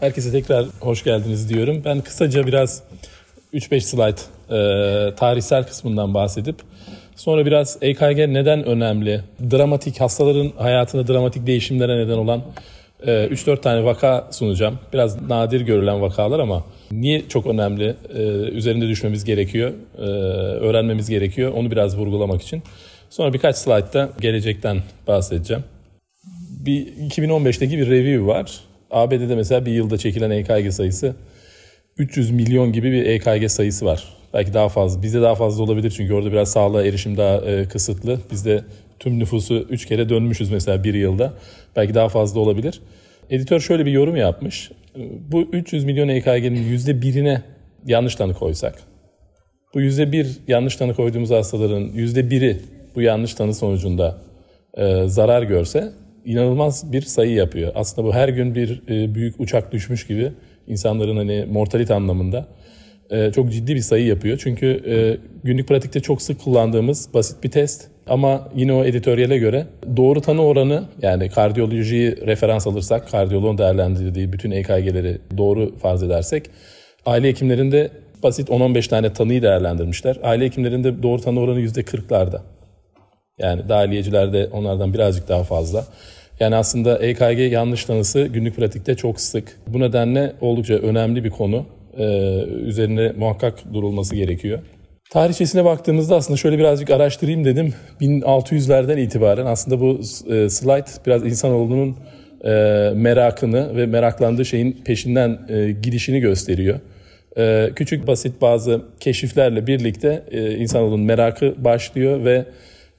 Herkese tekrar hoş geldiniz diyorum. Ben kısaca biraz 3-5 slide e, tarihsel kısmından bahsedip sonra biraz EKG neden önemli, dramatik hastaların hayatında dramatik değişimlere neden olan e, 3-4 tane vaka sunacağım. Biraz nadir görülen vakalar ama niye çok önemli, e, üzerinde düşmemiz gerekiyor, e, öğrenmemiz gerekiyor onu biraz vurgulamak için. Sonra birkaç slide'da gelecekten bahsedeceğim. Bir 2015'teki bir review var ABD'de mesela bir yılda çekilen EKG sayısı 300 milyon gibi bir EKG sayısı var. Belki daha fazla. Bizde daha fazla olabilir çünkü orada biraz sağlığa erişim daha e, kısıtlı. Bizde tüm nüfusu 3 kere dönmüşüz mesela bir yılda. Belki daha fazla olabilir. Editör şöyle bir yorum yapmış. Bu 300 milyon EKG'nin %1'ine yanlış tanı koysak. Bu %1 yanlış tanı koyduğumuz hastaların %1'i bu yanlış tanı sonucunda e, zarar görse inanılmaz bir sayı yapıyor. Aslında bu her gün bir e, büyük uçak düşmüş gibi insanların hani mortalite anlamında e, çok ciddi bir sayı yapıyor. Çünkü e, günlük pratikte çok sık kullandığımız basit bir test ama yine o editoryale göre doğru tanı oranı yani kardiyolojiyi referans alırsak, kardiyoloğun değerlendirdiği bütün EKG'leri doğru farz edersek aile hekimlerinde basit 10-15 tane tanıyı değerlendirmişler. Aile hekimlerinde doğru tanı oranı %40'larda. Yani dahiliyeciler onlardan birazcık daha fazla. Yani aslında EKG yanlış tanısı günlük pratikte çok sık. Bu nedenle oldukça önemli bir konu. Ee, üzerine muhakkak durulması gerekiyor. Tarihçesine baktığımızda aslında şöyle birazcık araştırayım dedim. 1600'lerden itibaren aslında bu e, slide biraz insanoğlunun e, merakını ve meraklandığı şeyin peşinden e, gidişini gösteriyor. E, küçük basit bazı keşiflerle birlikte e, insanoğlunun merakı başlıyor ve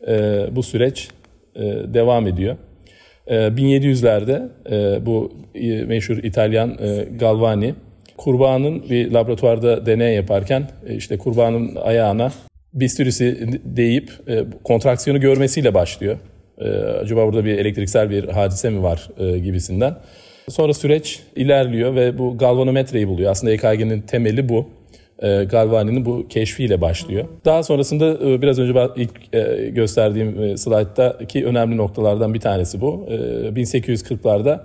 e, bu süreç e, devam ediyor. E, 1700'lerde e, bu e, meşhur İtalyan e, Galvani kurbanın bir laboratuvarda deney yaparken e, işte kurbanın ayağına bistürisi deyip e, kontraksiyonu görmesiyle başlıyor. E, acaba burada bir elektriksel bir hadise mi var e, gibisinden. Sonra süreç ilerliyor ve bu galvanometreyi buluyor. Aslında EKG'nin temeli bu e, Galvani'nin bu keşfiyle başlıyor. Daha sonrasında e, biraz önce ilk e, gösterdiğim e, slayttaki önemli noktalardan bir tanesi bu. E, 1840'larda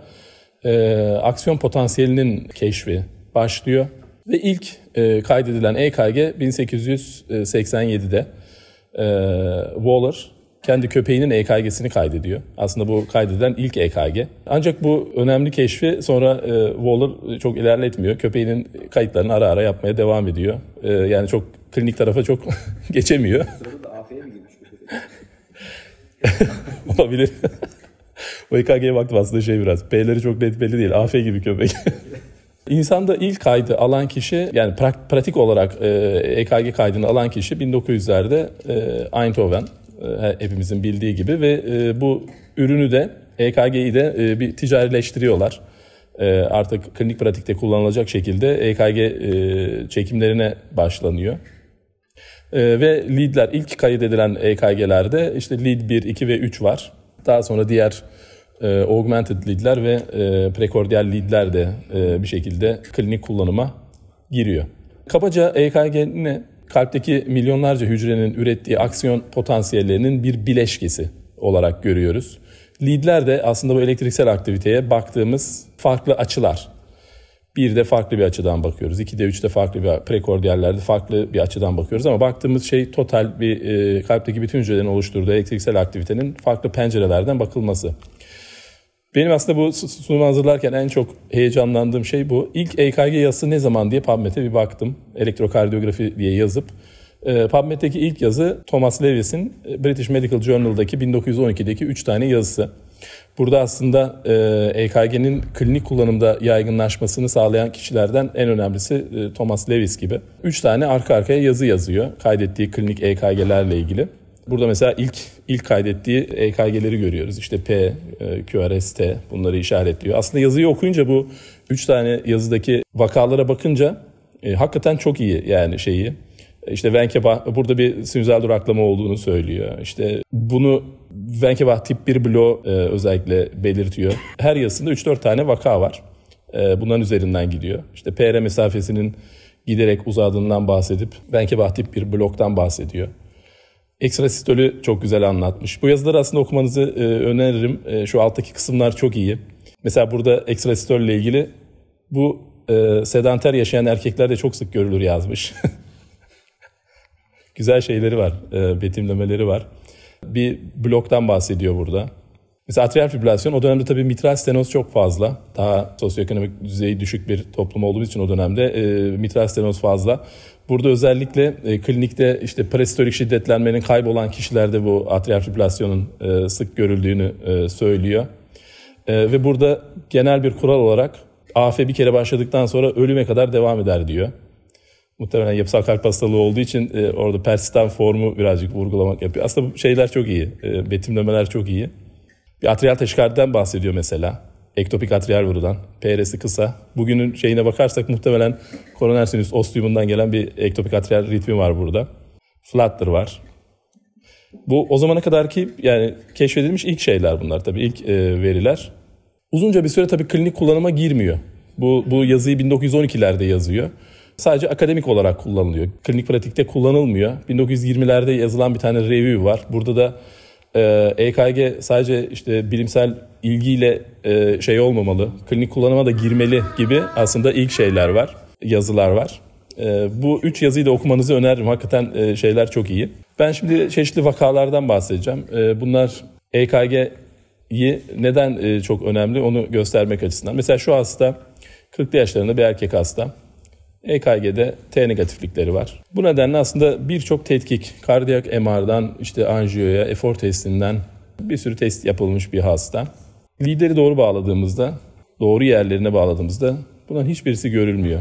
e, aksiyon potansiyelinin keşfi başlıyor ve ilk e, kaydedilen e EKG 1887'de e, Waller kendi köpeğinin EKG'sini kaydediyor. Aslında bu kaydeden ilk EKG. Ancak bu önemli keşfi sonra e, Waller e, çok ilerletmiyor. Köpeğinin kayıtlarını ara ara yapmaya devam ediyor. E, yani çok klinik tarafa çok geçemiyor. Sırada da AF'ye mi girmiş? Olabilir. o EKG'ye baktım aslında şey biraz. P'leri çok net belli değil. AF gibi köpek. İnsanda ilk kaydı alan kişi yani pratik olarak e, EKG kaydını alan kişi 1900'lerde e, Eindhoven. E, hepimizin bildiği gibi ve e, bu ürünü de EKG'yi de e, bir ticarileştiriyorlar. Artık klinik pratikte kullanılacak şekilde EKG çekimlerine başlanıyor. Ve leadler ilk kaydedilen EKG'lerde işte lead 1, 2 ve 3 var. Daha sonra diğer augmented leadler ve e, prekordial leadler de bir şekilde klinik kullanıma giriyor. Kabaca EKG ne? kalpteki milyonlarca hücrenin ürettiği aksiyon potansiyellerinin bir bileşkesi olarak görüyoruz. Lidler de aslında bu elektriksel aktiviteye baktığımız farklı açılar. Bir de farklı bir açıdan bakıyoruz. İki de üç de farklı bir prekordiyallerde farklı bir açıdan bakıyoruz. Ama baktığımız şey total bir e, kalpteki bütün hücrelerin oluşturduğu elektriksel aktivitenin farklı pencerelerden bakılması. Benim aslında bu sunumu hazırlarken en çok heyecanlandığım şey bu. İlk EKG yazısı ne zaman diye PubMed'e bir baktım. Elektrokardiyografi diye yazıp. Ee, PubMed'deki ilk yazı Thomas Lewis'in e, British Medical Journal'daki 1912'deki 3 tane yazısı. Burada aslında EKG'nin e klinik kullanımda yaygınlaşmasını sağlayan kişilerden en önemlisi e, Thomas Lewis gibi. 3 tane arka arkaya yazı yazıyor kaydettiği klinik EKG'lerle ilgili. Burada mesela ilk ilk kaydettiği EKG'leri görüyoruz. İşte P, e, QRS, T bunları işaretliyor. Aslında yazıyı okuyunca bu üç tane yazıdaki vakalara bakınca e, hakikaten çok iyi yani şeyi. E, işte Venkebach burada bir sinüzel duraklama olduğunu söylüyor. İşte bunu Venkebach tip 1 bloğu e, özellikle belirtiyor. Her yazısında 3-4 tane vaka var. E, bunların üzerinden gidiyor. İşte PR mesafesinin giderek uzadığından bahsedip Venkebach tip 1 bloktan bahsediyor. Ekstra sistolü çok güzel anlatmış. Bu yazıları aslında okumanızı e, öneririm. E, şu alttaki kısımlar çok iyi. Mesela burada ekstra sistol ilgili bu e, sedanter yaşayan erkeklerde çok sık görülür yazmış. güzel şeyleri var, e, betimlemeleri var. Bir bloktan bahsediyor burada. Mesela atrial fibrilasyon o dönemde tabii mitral stenoz çok fazla. Daha sosyoekonomik düzeyi düşük bir toplum olduğumuz için o dönemde e, mitral stenoz fazla. Burada özellikle e, klinikte işte prehistorik şiddetlenmenin kaybolan kişilerde bu atrial fibrilasyonun e, sık görüldüğünü e, söylüyor. E, ve burada genel bir kural olarak AF bir kere başladıktan sonra ölüme kadar devam eder diyor. Muhtemelen yapısal kalp hastalığı olduğu için e, orada persistan formu birazcık vurgulamak yapıyor. Aslında bu şeyler çok iyi, e, betimlemeler çok iyi. Bir atrial teşhikardiden bahsediyor mesela. Ektopik atrial vurudan. PR'si kısa. Bugünün şeyine bakarsak muhtemelen koroner sinüs ostiumundan gelen bir ektopik atrial ritmi var burada. Flutter var. Bu o zamana kadar ki yani keşfedilmiş ilk şeyler bunlar tabii ilk e, veriler. Uzunca bir süre tabii klinik kullanıma girmiyor. Bu, bu yazıyı 1912'lerde yazıyor. Sadece akademik olarak kullanılıyor. Klinik pratikte kullanılmıyor. 1920'lerde yazılan bir tane review var. Burada da ee, e, EKG sadece işte bilimsel ilgiyle e, şey olmamalı, klinik kullanıma da girmeli gibi aslında ilk şeyler var, yazılar var. E, bu üç yazıyı da okumanızı öneririm. Hakikaten e, şeyler çok iyi. Ben şimdi çeşitli vakalardan bahsedeceğim. Ee, e, bunlar EKG'yi neden e, çok önemli onu göstermek açısından. Mesela şu hasta 40'lı yaşlarında bir erkek hasta. EKG'de T negatiflikleri var. Bu nedenle aslında birçok tetkik, kardiyak MR'dan işte anjiyoya, efor testinden bir sürü test yapılmış bir hasta. Lideri doğru bağladığımızda, doğru yerlerine bağladığımızda bunların hiçbirisi görülmüyor.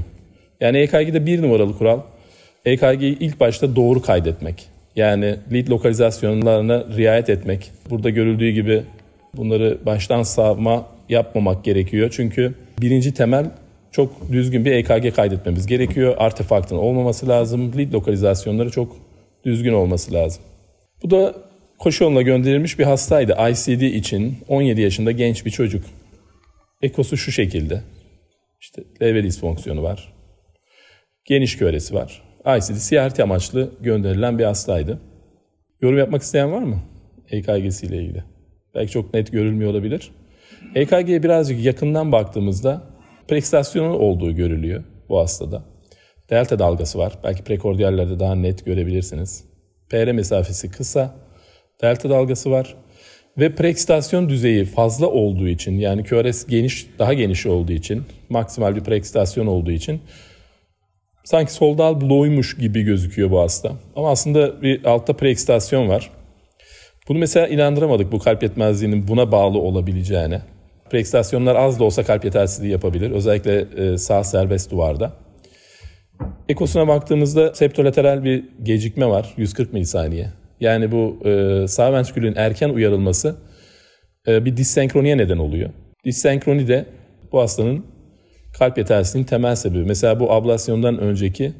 Yani EKG'de bir numaralı kural EKG'yi ilk başta doğru kaydetmek. Yani lead lokalizasyonlarına riayet etmek. Burada görüldüğü gibi bunları baştan savma yapmamak gerekiyor. Çünkü birinci temel çok düzgün bir EKG kaydetmemiz gerekiyor. Artefaktın olmaması lazım. Lead lokalizasyonları çok düzgün olması lazım. Bu da koşu gönderilmiş bir hastaydı. ICD için 17 yaşında genç bir çocuk. Ekosu şu şekilde. İşte LV disfonksiyonu var. Geniş köresi var. ICD CRT amaçlı gönderilen bir hastaydı. Yorum yapmak isteyen var mı? EKG'siyle ilgili. Belki çok net görülmüyor olabilir. EKG'ye birazcık yakından baktığımızda Preekstasyonu olduğu görülüyor bu hastada. Delta dalgası var. Belki prekordiyallerde daha net görebilirsiniz. PR mesafesi kısa. Delta dalgası var. Ve preekstasyon düzeyi fazla olduğu için yani QRS geniş, daha geniş olduğu için maksimal bir preekstasyon olduğu için sanki soldal bloğuymuş gibi gözüküyor bu hasta. Ama aslında bir altta preekstasyon var. Bunu mesela inandıramadık bu kalp yetmezliğinin buna bağlı olabileceğine. Preekstasyonlar az da olsa kalp yetersizliği yapabilir. Özellikle e, sağ serbest duvarda. Ekosuna baktığımızda septolateral bir gecikme var. 140 milisaniye. Yani bu e, sağ ventrikülün erken uyarılması e, bir dissenkroniye neden oluyor. Dissenkroni de bu hastanın kalp yetersizliğinin temel sebebi. Mesela bu ablasyondan önceki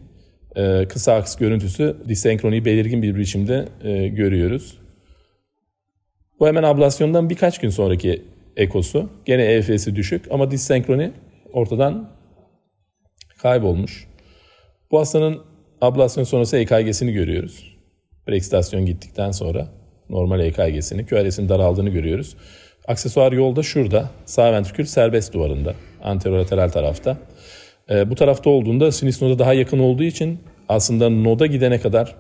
kısa aks görüntüsü disenkroniyi belirgin bir biçimde görüyoruz. Bu hemen ablasyondan birkaç gün sonraki ekosu. Gene EF'si düşük ama disenkroni ortadan kaybolmuş. Bu hastanın ablasyon sonrası EKG'sini görüyoruz. Preeksitasyon gittikten sonra normal EKG'sini, QRS'in daraldığını görüyoruz. Aksesuar yolda şurada. Sağ ventrikül serbest duvarında. Anterolateral tarafta. E, bu tarafta olduğunda sinüs noda daha yakın olduğu için aslında noda gidene kadar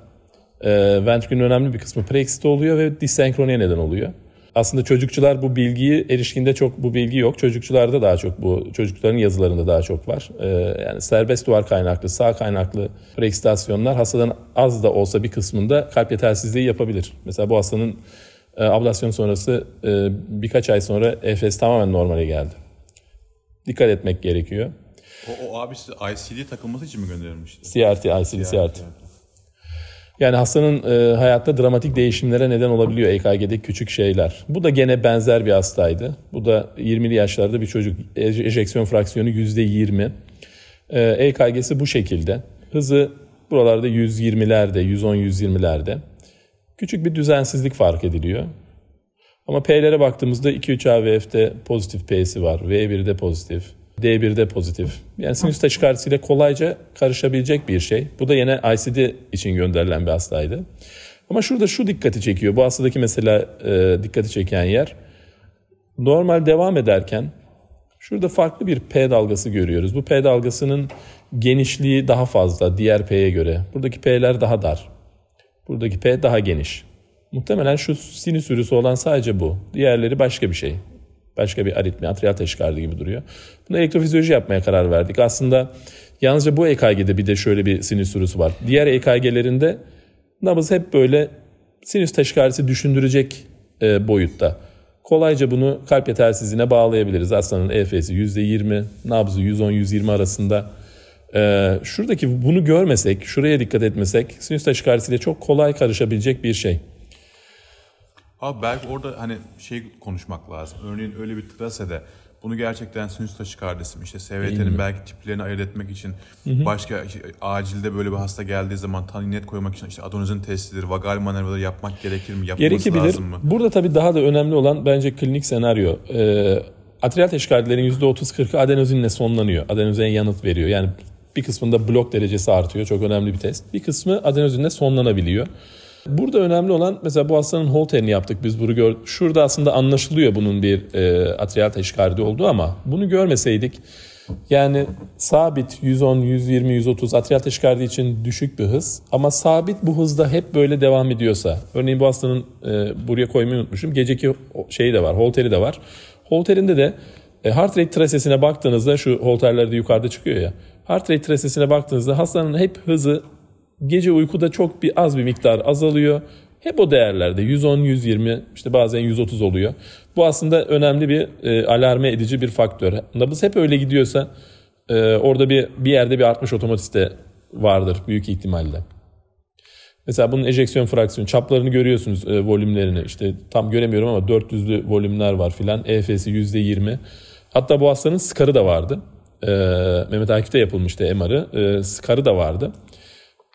e, ventrikülün önemli bir kısmı preeksit oluyor ve dissenkroniye neden oluyor. Aslında çocukçular bu bilgiyi erişkinde çok bu bilgi yok. Çocukçularda daha çok bu çocukların yazılarında daha çok var. Ee, yani serbest duvar kaynaklı, sağ kaynaklı preekstasyonlar hastaların az da olsa bir kısmında kalp yetersizliği yapabilir. Mesela bu hastanın e, ablasyon sonrası e, birkaç ay sonra EFS tamamen normale geldi. Dikkat etmek gerekiyor. O, o abisi ICD takılması için mi gönderilmişti? CRT, ICD, CRT. CRT. Yani hastanın e, hayatta dramatik değişimlere neden olabiliyor EKG'deki küçük şeyler. Bu da gene benzer bir hastaydı. Bu da 20'li yaşlarda bir çocuk. Ejeksiyon fraksiyonu %20. E, EKG'si bu şekilde. Hızı buralarda 120'lerde, 110-120'lerde. Küçük bir düzensizlik fark ediliyor. Ama P'lere baktığımızda 2-3 AVF'de pozitif P'si var. V1'de pozitif. D1'de pozitif. Yani sinüs taşikartisiyle kolayca karışabilecek bir şey. Bu da yine ICD için gönderilen bir hastaydı. Ama şurada şu dikkati çekiyor. Bu hastadaki mesela e, dikkati çeken yer. Normal devam ederken şurada farklı bir P dalgası görüyoruz. Bu P dalgasının genişliği daha fazla diğer P'ye göre. Buradaki P'ler daha dar. Buradaki P daha geniş. Muhtemelen şu sinüs virüsü olan sadece bu. Diğerleri başka bir şey. Başka bir aritmi, atrial teşkardi gibi duruyor. Bunu elektrofizyoloji yapmaya karar verdik. Aslında yalnızca bu EKG'de bir de şöyle bir sinüs sürüsü var. Diğer EKG'lerinde nabız hep böyle sinüs teşkarisi düşündürecek e, boyutta. Kolayca bunu kalp yetersizliğine bağlayabiliriz. Aslanın EF'si %20, nabzı 110-120 arasında. Ee, şuradaki bunu görmesek, şuraya dikkat etmesek sinüs taşikarisiyle çok kolay karışabilecek bir şey. Abi belki orada hani şey konuşmak lazım. Örneğin öyle bir trasede bunu gerçekten sinüs taşı kardeşim işte SVT'nin belki tiplerini ayırt etmek için hı hı. başka acilde böyle bir hasta geldiği zaman tanıyı net koymak için işte adonizin testidir, vagal manevraları yapmak gerekir mi? yapması Gerekebilir. lazım mı? Burada tabii daha da önemli olan bence klinik senaryo. Ee, atrial teşkilatların %30-40'ı adenozinle sonlanıyor. adenozin yanıt veriyor. Yani bir kısmında blok derecesi artıyor. Çok önemli bir test. Bir kısmı adenozinle sonlanabiliyor. Burada önemli olan mesela bu hastanın holterini yaptık biz bunu gör. Şurada aslında anlaşılıyor bunun bir e, atrial teşkardi olduğu ama bunu görmeseydik yani sabit 110, 120, 130 atrial teşkardi için düşük bir hız ama sabit bu hızda hep böyle devam ediyorsa örneğin bu hastanın e, buraya koymayı unutmuşum geceki şeyi de var holteri de var. Holterinde de e, heart rate tracesine baktığınızda şu holterler de yukarıda çıkıyor ya. Heart rate tracesine baktığınızda hastanın hep hızı Gece uykuda çok bir az bir miktar azalıyor. Hep o değerlerde 110, 120 işte bazen 130 oluyor. Bu aslında önemli bir e, alarme edici bir faktör. Nabız hep öyle gidiyorsa e, orada bir bir yerde bir artmış otomatiste vardır büyük ihtimalle. Mesela bunun ejeksiyon fraksiyonu çaplarını görüyorsunuz e, volümlerini. İşte tam göremiyorum ama 400'lü volümler var filan. EF'si %20. Hatta bu hastanın skarı da vardı. E, Mehmet Akif'te yapılmıştı MR'ı. E, skarı da vardı.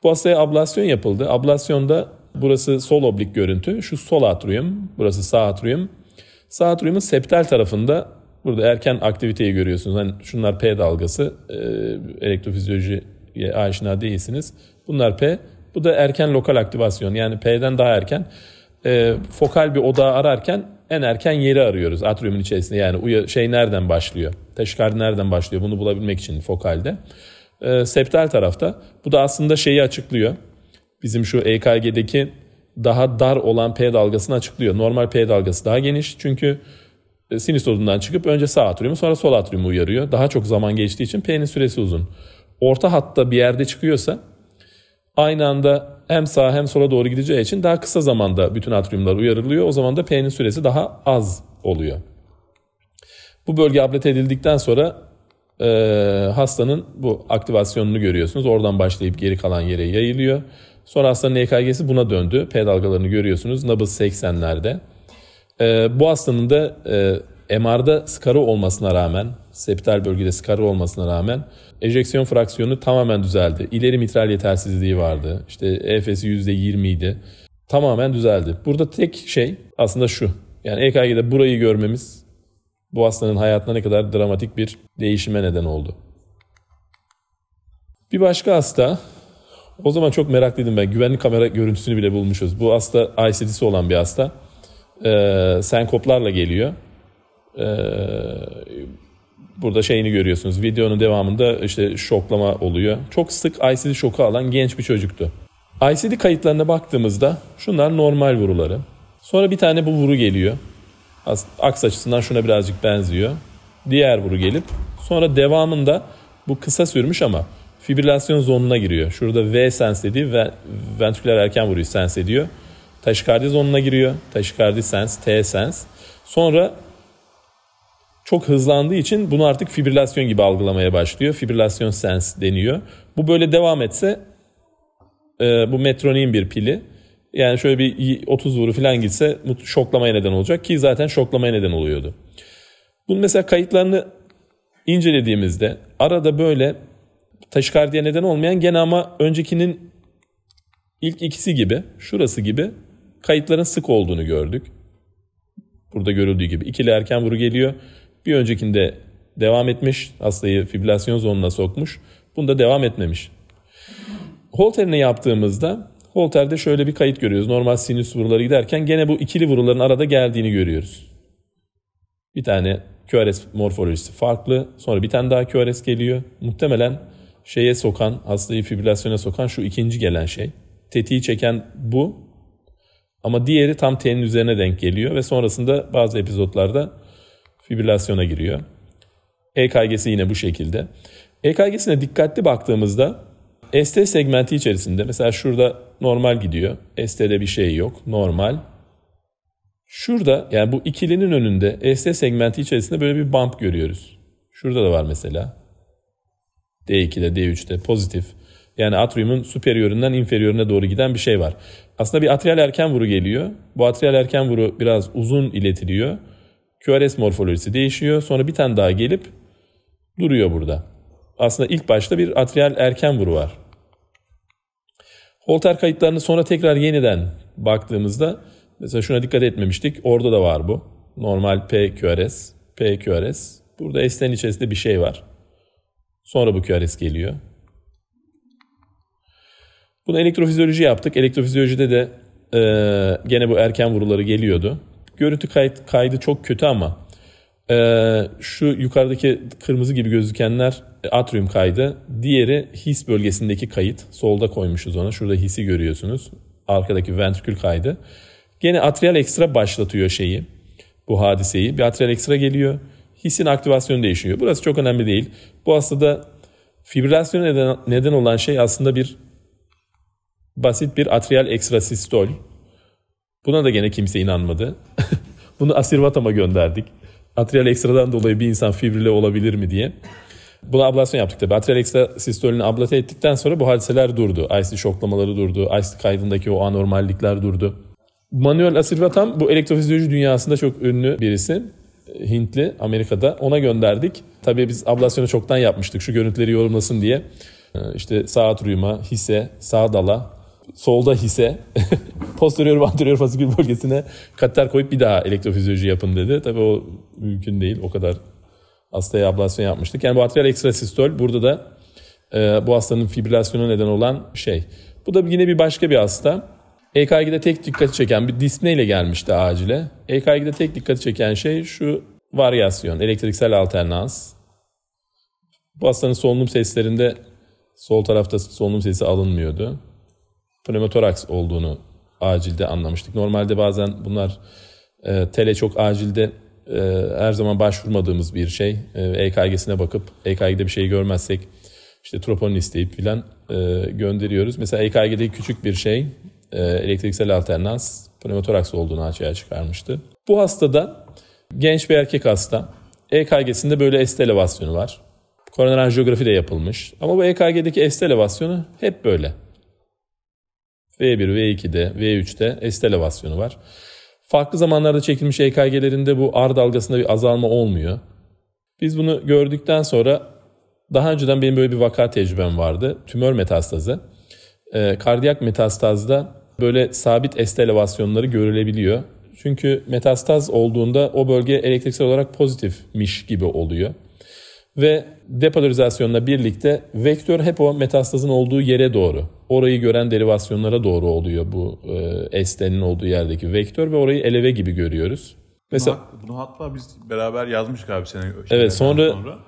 Bu hastaya ablasyon yapıldı. Ablasyonda burası sol oblik görüntü. Şu sol atrium, burası sağ atrium. Sağ atriumun septal tarafında burada erken aktiviteyi görüyorsunuz. Hani şunlar P dalgası. E, elektrofizyolojiye aşina değilsiniz. Bunlar P. Bu da erken lokal aktivasyon. Yani P'den daha erken. E, fokal bir oda ararken en erken yeri arıyoruz atriumun içerisinde. Yani şey nereden başlıyor? Teşkar nereden başlıyor? Bunu bulabilmek için fokalde e, septal tarafta. Bu da aslında şeyi açıklıyor. Bizim şu EKG'deki daha dar olan P dalgasını açıklıyor. Normal P dalgası daha geniş çünkü e, sinüs odundan çıkıp önce sağ atriyumu sonra sol atriyumu uyarıyor. Daha çok zaman geçtiği için P'nin süresi uzun. Orta hatta bir yerde çıkıyorsa aynı anda hem sağa hem sola doğru gideceği için daha kısa zamanda bütün atriyumlar uyarılıyor. O zaman da P'nin süresi daha az oluyor. Bu bölge ablet edildikten sonra e, hastanın bu aktivasyonunu görüyorsunuz. Oradan başlayıp geri kalan yere yayılıyor. Sonra hastanın EKG'si buna döndü. P dalgalarını görüyorsunuz. Nabız 80'lerde. E, ee, bu hastanın da e, MR'da skarı olmasına rağmen, septal bölgede skarı olmasına rağmen ejeksiyon fraksiyonu tamamen düzeldi. İleri mitral yetersizliği vardı. İşte EFS'i %20 idi. Tamamen düzeldi. Burada tek şey aslında şu. Yani EKG'de burayı görmemiz bu hastanın hayatına ne kadar dramatik bir değişime neden oldu. Bir başka hasta o zaman çok meraklıydım ben. Güvenlik kamera görüntüsünü bile bulmuşuz. Bu hasta ICD'si olan bir hasta. Ee, senkoplarla geliyor. Ee, burada şeyini görüyorsunuz. Videonun devamında işte şoklama oluyor. Çok sık ICD şoku alan genç bir çocuktu. ICD kayıtlarına baktığımızda şunlar normal vuruları. Sonra bir tane bu vuru geliyor aks açısından şuna birazcık benziyor. Diğer vuru gelip sonra devamında bu kısa sürmüş ama fibrilasyon zonuna giriyor. Şurada V sens dediği ve ventriküler erken vuruyu sens ediyor. Taşikardi zonuna giriyor. Taşikardi sens, T sens. Sonra çok hızlandığı için bunu artık fibrilasyon gibi algılamaya başlıyor. Fibrilasyon sens deniyor. Bu böyle devam etse e, bu metronin bir pili. Yani şöyle bir 30 vuru falan gitse şoklamaya neden olacak ki zaten şoklamaya neden oluyordu. Bunun mesela kayıtlarını incelediğimizde arada böyle taşikardiye neden olmayan gene ama öncekinin ilk ikisi gibi, şurası gibi kayıtların sık olduğunu gördük. Burada görüldüğü gibi ikili erken vuru geliyor. Bir öncekinde devam etmiş, hastayı fibrilasyon zonuna sokmuş. Bunda devam etmemiş. Holter'ini yaptığımızda Voltaire'de şöyle bir kayıt görüyoruz. Normal sinüs vuruları giderken gene bu ikili vuruların arada geldiğini görüyoruz. Bir tane QRS morfolojisi farklı. Sonra bir tane daha QRS geliyor. Muhtemelen şeye sokan, hastayı fibrilasyona sokan şu ikinci gelen şey. Tetiği çeken bu. Ama diğeri tam tenin üzerine denk geliyor ve sonrasında bazı epizotlarda fibrilasyona giriyor. EKG'si yine bu şekilde. EKG'sine dikkatli baktığımızda ST segmenti içerisinde mesela şurada normal gidiyor. ST'de bir şey yok. Normal. Şurada yani bu ikilinin önünde ST segmenti içerisinde böyle bir bump görüyoruz. Şurada da var mesela. D2'de, d 3de pozitif. Yani atriumun superiorundan inferiorine doğru giden bir şey var. Aslında bir atrial erken vuru geliyor. Bu atrial erken vuru biraz uzun iletiliyor. QRS morfolojisi değişiyor. Sonra bir tane daha gelip duruyor burada. Aslında ilk başta bir atrial erken vuru var. Holter kayıtlarını sonra tekrar yeniden baktığımızda mesela şuna dikkat etmemiştik. Orada da var bu. Normal PQRS, PQRS. Burada S'lerin içerisinde bir şey var. Sonra bu QRS geliyor. Bunu elektrofizyoloji yaptık. Elektrofizyolojide de e, gene bu erken vuruları geliyordu. Görüntü kayıt, kaydı çok kötü ama e, şu yukarıdaki kırmızı gibi gözükenler atrium kaydı. Diğeri his bölgesindeki kayıt. Solda koymuşuz ona. Şurada hisi görüyorsunuz. Arkadaki ventrikül kaydı. Gene atrial ekstra başlatıyor şeyi. Bu hadiseyi. Bir atrial ekstra geliyor. Hisin aktivasyonu değişiyor. Burası çok önemli değil. Bu aslında fibrilasyona neden, neden olan şey aslında bir basit bir atrial ekstrasistol. Buna da gene kimse inanmadı. Bunu Asirvatam'a gönderdik. Atrial ekstradan dolayı bir insan fibrile olabilir mi diye. Buna ablasyon yaptık tabii. Atralex'te sistolini ablate ettikten sonra bu hadiseler durdu. IC şoklamaları durdu. IC kaydındaki o anormallikler durdu. Manuel Asilvatam bu elektrofizyoloji dünyasında çok ünlü birisi. Hintli Amerika'da. Ona gönderdik. Tabii biz ablasyonu çoktan yapmıştık şu görüntüleri yorumlasın diye. Ee, işte sağ atriuma, hisse, sağ dala, solda hisse, posterior ve anterior fasikül bölgesine katter koyup bir daha elektrofizyoloji yapın dedi. Tabii o mümkün değil. O kadar hastaya ablasyon yapmıştık. Yani bu atrial ekstrasistol burada da e, bu hastanın fibrilasyona neden olan şey. Bu da yine bir başka bir hasta. EKG'de tek dikkati çeken bir Disney ile gelmişti acile. EKG'de tek dikkati çeken şey şu varyasyon, elektriksel alternans. Bu hastanın solunum seslerinde sol tarafta solunum sesi alınmıyordu. Pneumotoraks olduğunu acilde anlamıştık. Normalde bazen bunlar e, tele çok acilde ee, her zaman başvurmadığımız bir şey. EKG'sine ee, e bakıp EKG'de bir şey görmezsek işte troponin isteyip filan e, gönderiyoruz. Mesela EKG'de küçük bir şey e, elektriksel alternans pneumotoraks olduğunu açığa çıkarmıştı. Bu hastada genç bir erkek hasta EKG'sinde böyle est elevasyonu var. Koroner anjiyografi de yapılmış. Ama bu EKG'deki est elevasyonu hep böyle. V1, V2'de, V3'te est elevasyonu var. Farklı zamanlarda çekilmiş EKG'lerinde bu R dalgasında bir azalma olmuyor. Biz bunu gördükten sonra daha önceden benim böyle bir vaka tecrübem vardı. Tümör metastazı. E, ee, kardiyak metastazda böyle sabit est elevasyonları görülebiliyor. Çünkü metastaz olduğunda o bölge elektriksel olarak pozitifmiş gibi oluyor. Ve depolarizasyonla birlikte vektör hep o metastazın olduğu yere doğru orayı gören derivasyonlara doğru oluyor bu e, s'lerin olduğu yerdeki vektör ve orayı eleve gibi görüyoruz. Mesela bunu, bunu hatta biz beraber yazmıştık abi senin. Evet sonra, sonra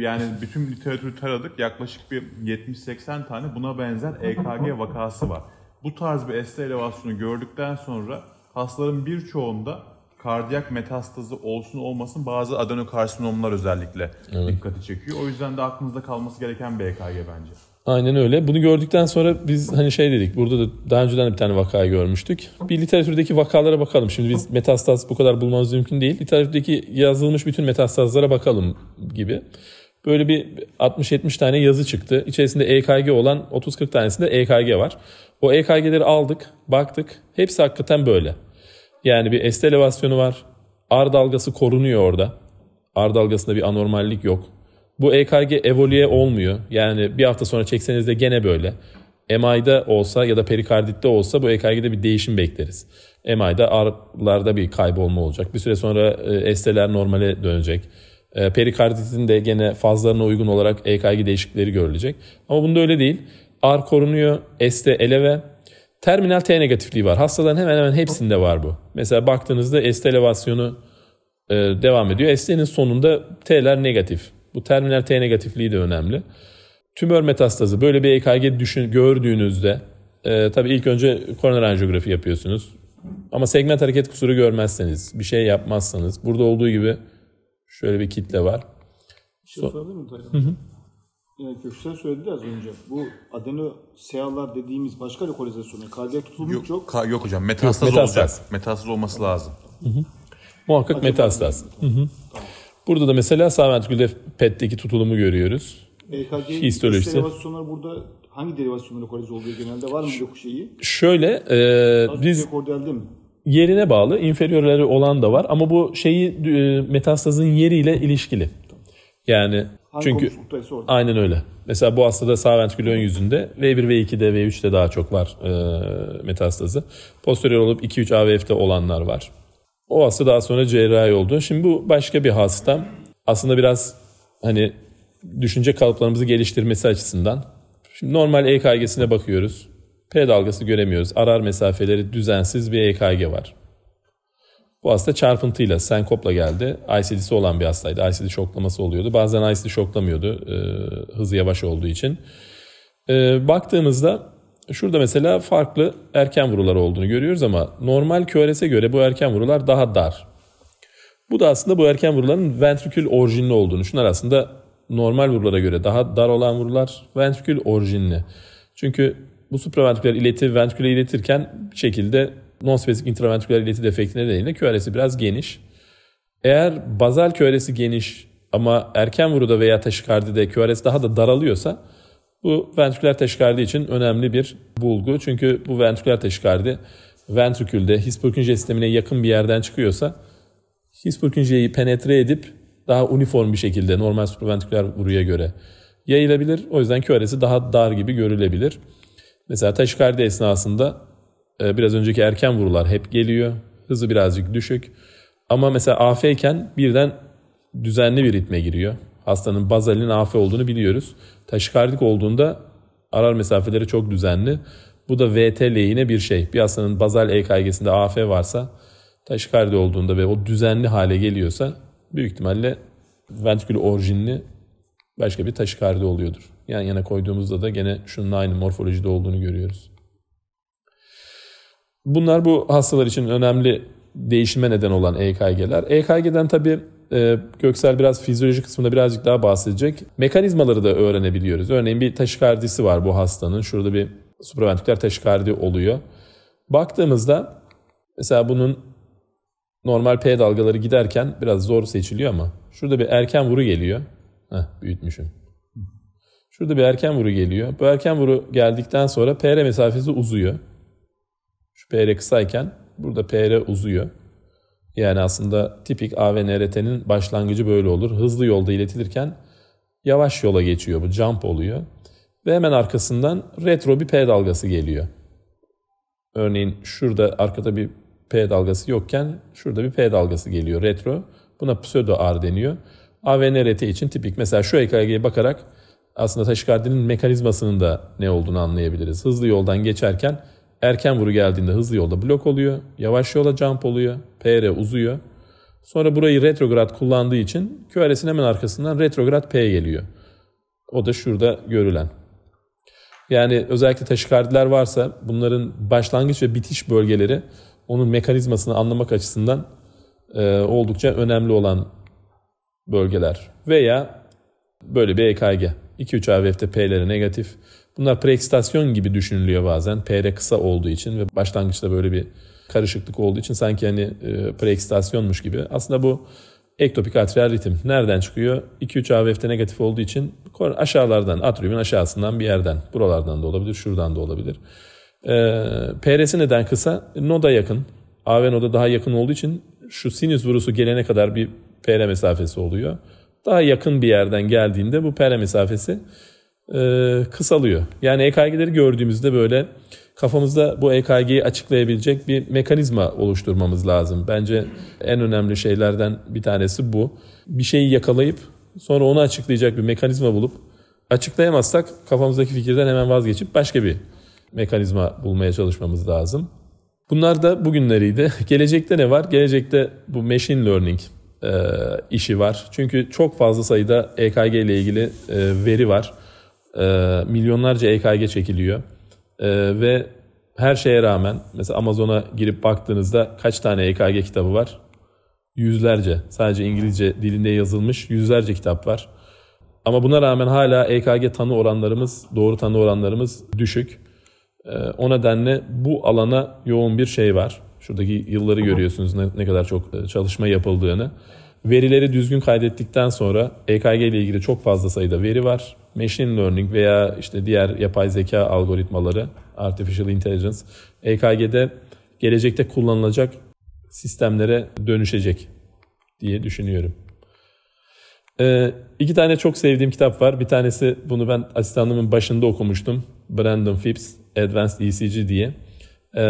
yani bütün literatürü taradık. Yaklaşık bir 70-80 tane buna benzer EKG vakası var. Bu tarz bir ST elevasyonu gördükten sonra hastaların birçoğunda kardiyak metastazı olsun olmasın bazı adenokarsinomlar özellikle evet. dikkati çekiyor. O yüzden de aklınızda kalması gereken bir EKG bence. Aynen öyle. Bunu gördükten sonra biz hani şey dedik. Burada da daha önceden bir tane vakayı görmüştük. Bir literatürdeki vakalara bakalım. Şimdi biz metastaz bu kadar bulmamız mümkün değil. Literatürdeki yazılmış bütün metastazlara bakalım gibi. Böyle bir 60-70 tane yazı çıktı. İçerisinde EKG olan 30-40 tanesinde EKG var. O EKG'leri aldık, baktık. Hepsi hakikaten böyle. Yani bir est elevasyonu var. R dalgası korunuyor orada. R dalgasında bir anormallik yok. Bu EKG evolüye olmuyor. Yani bir hafta sonra çekseniz de gene böyle. MI'da olsa ya da perikarditte olsa bu EKG'de bir değişim bekleriz. MI'da arlarda bir kaybolma olacak. Bir süre sonra e, stler normale dönecek. E, Perikarditin de gene fazlarına uygun olarak EKG değişiklikleri görülecek. Ama bunda öyle değil. AR korunuyor, st eleve. Terminal T negatifliği var. Hastaların hemen hemen hepsinde var bu. Mesela baktığınızda st elevasyonu e, devam ediyor. Estenin sonunda T'ler negatif. Bu terminal T negatifliği de önemli. Tümör metastazı böyle bir EKG düşün, gördüğünüzde e, tabii ilk önce koroner anjiyografi yapıyorsunuz. Ama segment hareket kusuru görmezseniz, bir şey yapmazsanız burada olduğu gibi şöyle bir kitle var. Bir şey so- sorabilir miyim Taylan? Yani Köksal söyledi az önce. Bu adeno seyalar dediğimiz başka lokalizasyonu kardiyak tutulmuş yok. Yok, ka- yok hocam metastaz, yok, metastaz olacak. Metastaz olması lazım. Hı hı. Muhakkak Acaba metastaz. Hı hı. Tamam. Burada da mesela Sami Gül'de PET'teki tutulumu görüyoruz. BKG e histolojisi. Derivasyonlar burada hangi derivasyonlara korelize oluyor genelde? Var mı bir şeyi? Şöyle e, biz mi? yerine bağlı inferiorları olan da var ama bu şeyi e, metastazın yeriyle ilişkili. Yani hangi çünkü aynen öyle. Mesela bu hastada sağ ventrikül ön yüzünde V1, V2'de, V3'te daha çok var e, metastazı. Posterior olup 2-3 AVF'de olanlar var. O hasta daha sonra cerrahi oldu. Şimdi bu başka bir hasta. Aslında biraz hani düşünce kalıplarımızı geliştirmesi açısından. Şimdi normal EKG'sine bakıyoruz. P dalgası göremiyoruz. Arar mesafeleri düzensiz bir EKG var. Bu hasta çarpıntıyla, senkopla geldi. ICD'si olan bir hastaydı. ICD şoklaması oluyordu. Bazen ICD şoklamıyordu e, hızı yavaş olduğu için. E, baktığımızda Şurada mesela farklı erken vurular olduğunu görüyoruz ama normal QRS'e göre bu erken vurular daha dar. Bu da aslında bu erken vuruların ventrikül orijinli olduğunu. Şunlar aslında normal vurulara göre daha dar olan vurular ventrikül orijinli. Çünkü bu supraventriküler ileti ventriküle iletirken bir şekilde non-spesifik intraventriküler ileti defekti nedeniyle QRS'i biraz geniş. Eğer bazal QRS'i geniş ama erken vuruda veya taşikardide QRS daha da daralıyorsa bu ventriküler teşhikardi için önemli bir bulgu. Çünkü bu ventriküler teşhikardi ventrikülde hipokinje sistemine yakın bir yerden çıkıyorsa hipokinjeyi penetre edip daha uniform bir şekilde normal supraventriküler vuruya göre yayılabilir. O yüzden QRS'i daha dar gibi görülebilir. Mesela taşikardi esnasında e, biraz önceki erken vurular hep geliyor. Hızı birazcık düşük. Ama mesela AF iken birden düzenli bir ritme giriyor hastanın bazalin AF olduğunu biliyoruz. Taşikardik olduğunda arar mesafeleri çok düzenli. Bu da VT lehine bir şey. Bir hastanın bazal EKG'sinde AF varsa taşikardi olduğunda ve o düzenli hale geliyorsa büyük ihtimalle ventrikül orijinli başka bir taşikardi oluyordur. Yan yana koyduğumuzda da gene şunun aynı morfolojide olduğunu görüyoruz. Bunlar bu hastalar için önemli değişime neden olan EKG'ler. EKG'den tabii e, Göksel biraz fizyoloji kısmında birazcık daha bahsedecek. Mekanizmaları da öğrenebiliyoruz. Örneğin bir taşikardisi var bu hastanın. Şurada bir supraventriküler taşikardi oluyor. Baktığımızda mesela bunun normal P dalgaları giderken biraz zor seçiliyor ama şurada bir erken vuru geliyor. Heh, büyütmüşüm. Şurada bir erken vuru geliyor. Bu erken vuru geldikten sonra PR mesafesi uzuyor. Şu PR kısayken burada PR uzuyor. Yani aslında tipik AVNRT'nin başlangıcı böyle olur. Hızlı yolda iletilirken yavaş yola geçiyor. Bu jump oluyor. Ve hemen arkasından retro bir P dalgası geliyor. Örneğin şurada arkada bir P dalgası yokken şurada bir P dalgası geliyor retro. Buna pseudo R deniyor. AVNRT için tipik. Mesela şu EKG'ye bakarak aslında taşikardinin mekanizmasının da ne olduğunu anlayabiliriz. Hızlı yoldan geçerken Erken vuru geldiğinde hızlı yolda blok oluyor. Yavaş yola jump oluyor. PR uzuyor. Sonra burayı retrograd kullandığı için QRS'in hemen arkasından retrograd P geliyor. O da şurada görülen. Yani özellikle taşikardiler varsa bunların başlangıç ve bitiş bölgeleri onun mekanizmasını anlamak açısından e, oldukça önemli olan bölgeler. Veya böyle bir EKG. 2-3 AVF'de P'leri negatif, Bunlar preekstasyon gibi düşünülüyor bazen. PR kısa olduğu için ve başlangıçta böyle bir karışıklık olduğu için sanki hani e, preekstasyonmuş gibi. Aslında bu ektopik atrial ritim. Nereden çıkıyor? 2-3 AVF'de negatif olduğu için aşağılardan, atriyumun aşağısından bir yerden. Buralardan da olabilir, şuradan da olabilir. E, PR'si neden kısa? Noda yakın. AV noda daha yakın olduğu için şu sinüs vurusu gelene kadar bir PR mesafesi oluyor. Daha yakın bir yerden geldiğinde bu PR mesafesi e, kısalıyor. Yani EKG'leri gördüğümüzde böyle kafamızda bu EKG'yi açıklayabilecek bir mekanizma oluşturmamız lazım. Bence en önemli şeylerden bir tanesi bu. Bir şeyi yakalayıp sonra onu açıklayacak bir mekanizma bulup açıklayamazsak kafamızdaki fikirden hemen vazgeçip başka bir mekanizma bulmaya çalışmamız lazım. Bunlar da bugünleriydi. Gelecekte ne var? Gelecekte bu machine learning e, işi var. Çünkü çok fazla sayıda EKG ile ilgili e, veri var. E, milyonlarca EKG çekiliyor. E, ve her şeye rağmen mesela Amazon'a girip baktığınızda kaç tane EKG kitabı var? Yüzlerce. Sadece İngilizce dilinde yazılmış yüzlerce kitap var. Ama buna rağmen hala EKG tanı oranlarımız, doğru tanı oranlarımız düşük. E, o nedenle bu alana yoğun bir şey var. Şuradaki yılları görüyorsunuz ne, ne kadar çok e, çalışma yapıldığını. Verileri düzgün kaydettikten sonra EKG ile ilgili çok fazla sayıda veri var machine learning veya işte diğer yapay zeka algoritmaları, artificial intelligence EKG'de gelecekte kullanılacak sistemlere dönüşecek diye düşünüyorum. Ee, iki tane çok sevdiğim kitap var. Bir tanesi bunu ben asistanlığımın başında okumuştum. Brandon Phipps, Advanced ECG diye. Ee,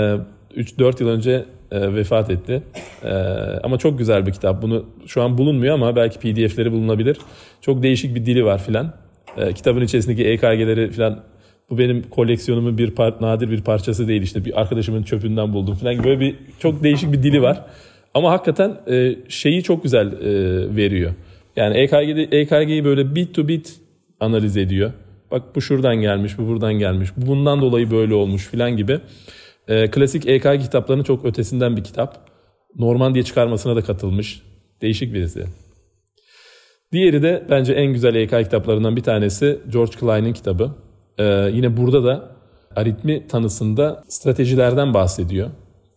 3-4 yıl önce e, vefat etti. E, ama çok güzel bir kitap. Bunu şu an bulunmuyor ama belki PDF'leri bulunabilir. Çok değişik bir dili var filan. E, kitabın içerisindeki EKG'leri falan bu benim koleksiyonumun bir par nadir bir parçası değil işte bir arkadaşımın çöpünden buldum falan böyle bir çok değişik bir dili var. Ama hakikaten e, şeyi çok güzel e, veriyor. Yani EKG'de, EKG'yi böyle bit to bit analiz ediyor. Bak bu şuradan gelmiş, bu buradan gelmiş, bu bundan dolayı böyle olmuş filan gibi. E, klasik EKG kitaplarının çok ötesinden bir kitap. Norman diye çıkarmasına da katılmış. Değişik birisi. Diğeri de bence en güzel EK kitaplarından bir tanesi George Klein'in kitabı. Ee, yine burada da aritmi tanısında stratejilerden bahsediyor.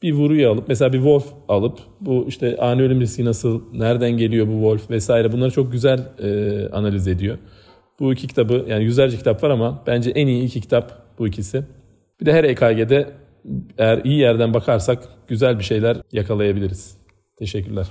Bir vuruyu alıp mesela bir wolf alıp bu işte ani ölüm riski nasıl, nereden geliyor bu wolf vesaire bunları çok güzel e, analiz ediyor. Bu iki kitabı yani yüzlerce kitap var ama bence en iyi iki kitap bu ikisi. Bir de her EKG'de eğer iyi yerden bakarsak güzel bir şeyler yakalayabiliriz. Teşekkürler.